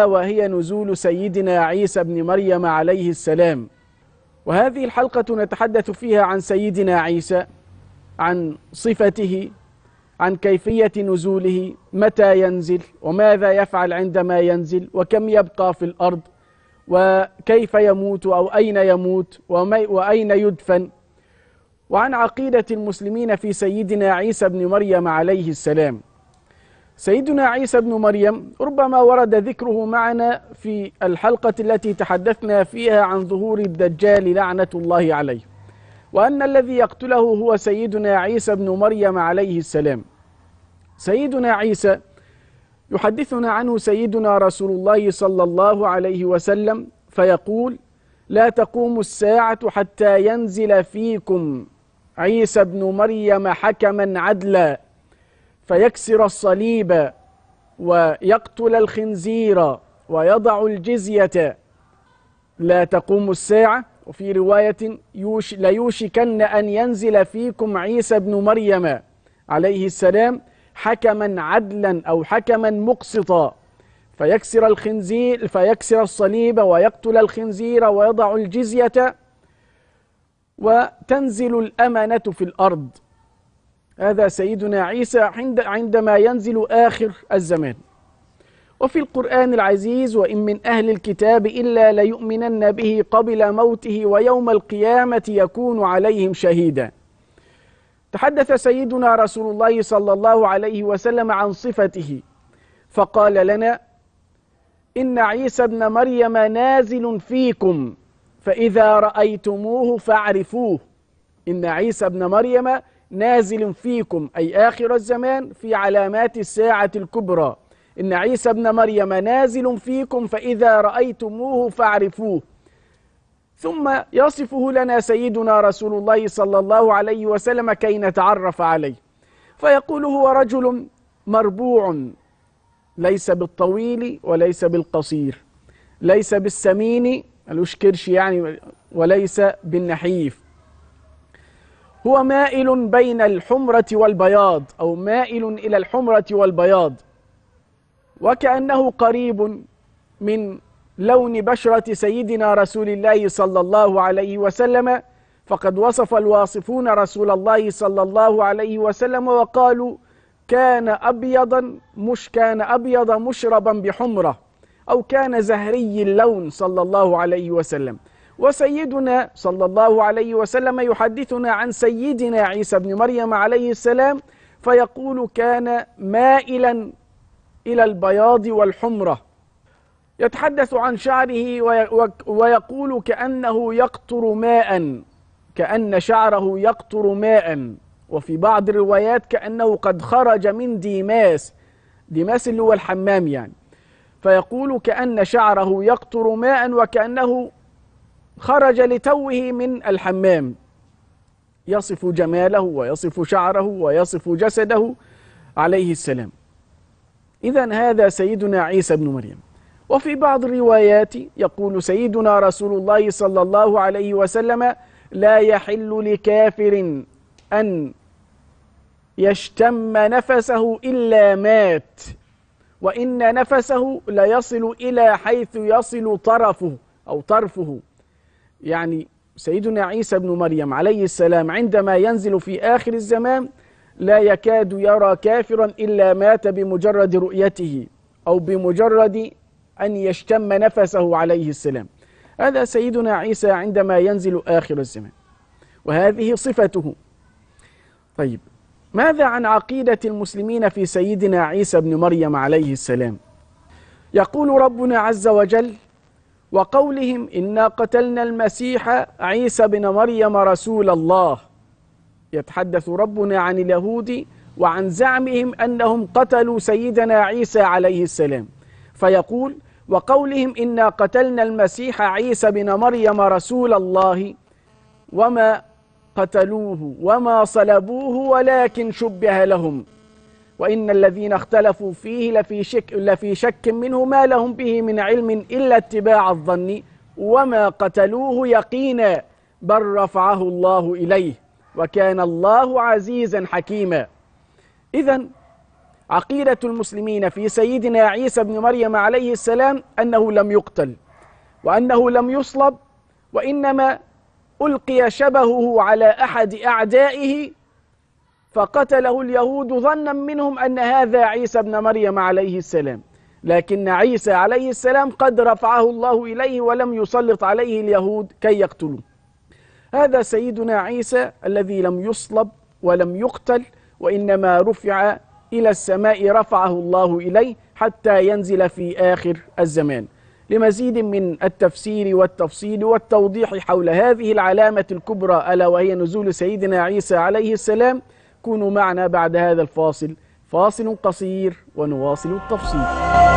وهي نزول سيدنا عيسى بن مريم عليه السلام وهذه الحلقة نتحدث فيها عن سيدنا عيسى عن صفته عن كيفية نزوله متى ينزل وماذا يفعل عندما ينزل وكم يبقى في الأرض وكيف يموت أو أين يموت وأين يدفن وعن عقيدة المسلمين في سيدنا عيسى بن مريم عليه السلام سيدنا عيسى بن مريم ربما ورد ذكره معنا في الحلقة التي تحدثنا فيها عن ظهور الدجال لعنة الله عليه وأن الذي يقتله هو سيدنا عيسى بن مريم عليه السلام سيدنا عيسى يحدثنا عنه سيدنا رسول الله صلى الله عليه وسلم فيقول لا تقوم الساعة حتى ينزل فيكم عيسى بن مريم حكما عدلا فيكسر الصليب ويقتل الخنزير ويضع الجزية لا تقوم الساعة وفي رواية ليوشكن أن ينزل فيكم عيسى بن مريم عليه السلام حكما عدلا أو حكما مقسطا فيكسر الخنزير فيكسر الصليب ويقتل الخنزير ويضع الجزية وتنزل الأمانة في الأرض هذا سيدنا عيسى عند عندما ينزل آخر الزمان وفي القرآن العزيز وإن من أهل الكتاب إلا ليؤمنن به قبل موته ويوم القيامة يكون عليهم شهيدا تحدث سيدنا رسول الله صلى الله عليه وسلم عن صفته فقال لنا إن عيسى ابن مريم نازل فيكم فإذا رأيتموه فاعرفوه إن عيسى ابن مريم نازل فيكم أي آخر الزمان في علامات الساعة الكبرى إن عيسى ابن مريم نازل فيكم فإذا رأيتموه فاعرفوه ثم يصفه لنا سيدنا رسول الله صلى الله عليه وسلم كي نتعرف عليه فيقول هو رجل مربوع ليس بالطويل وليس بالقصير ليس بالسمين ملوش كرش يعني وليس بالنحيف هو مائل بين الحمرة والبياض أو مائل إلى الحمرة والبياض وكأنه قريب من لون بشرة سيدنا رسول الله صلى الله عليه وسلم فقد وصف الواصفون رسول الله صلى الله عليه وسلم وقالوا كان أبيضا مش كان أبيض مشربا بحمرة أو كان زهري اللون صلى الله عليه وسلم وسيدنا صلى الله عليه وسلم يحدثنا عن سيدنا عيسى بن مريم عليه السلام فيقول كان مائلا إلى البياض والحمرة يتحدث عن شعره ويقول كأنه يقطر ماء كأن شعره يقطر ماء وفي بعض الروايات كأنه قد خرج من ديماس ديماس اللي هو الحمام يعني فيقول كأن شعره يقطر ماء وكأنه خرج لتوه من الحمام يصف جماله ويصف شعره ويصف جسده عليه السلام إذا هذا سيدنا عيسى بن مريم وفي بعض الروايات يقول سيدنا رسول الله صلى الله عليه وسلم لا يحل لكافر أن يشتم نفسه إلا مات وإن نفسه ليصل إلى حيث يصل طرفه أو طرفه يعني سيدنا عيسى بن مريم عليه السلام عندما ينزل في آخر الزمان لا يكاد يرى كافرا إلا مات بمجرد رؤيته أو بمجرد أن يشتم نفسه عليه السلام هذا سيدنا عيسى عندما ينزل آخر الزمان وهذه صفته طيب ماذا عن عقيدة المسلمين في سيدنا عيسى بن مريم عليه السلام يقول ربنا عز وجل وقولهم إنا قتلنا المسيح عيسى بن مريم رسول الله يتحدث ربنا عن اليهود وعن زعمهم أنهم قتلوا سيدنا عيسى عليه السلام فيقول وقولهم إنا قتلنا المسيح عيسى بن مريم رسول الله وما قتلوه وما صلبوه ولكن شبه لهم وإن الذين اختلفوا فيه لفي شك, لفي شك منه ما لهم به من علم إلا اتباع الظن وما قتلوه يقينا بل رفعه الله إليه وكان الله عزيزا حكيما إذا عقيدة المسلمين في سيدنا عيسى بن مريم عليه السلام أنه لم يقتل وأنه لم يصلب وإنما ألقي شبهه على أحد أعدائه فقتله اليهود ظنا منهم أن هذا عيسى بن مريم عليه السلام لكن عيسى عليه السلام قد رفعه الله إليه ولم يسلط عليه اليهود كي يقتلوه هذا سيدنا عيسى الذي لم يصلب ولم يقتل وإنما رفع إلى السماء رفعه الله إليه حتى ينزل في آخر الزمان لمزيد من التفسير والتفصيل والتوضيح حول هذه العلامة الكبرى ألا وهي نزول سيدنا عيسى عليه السلام كونوا معنا بعد هذا الفاصل فاصل قصير ونواصل التفصيل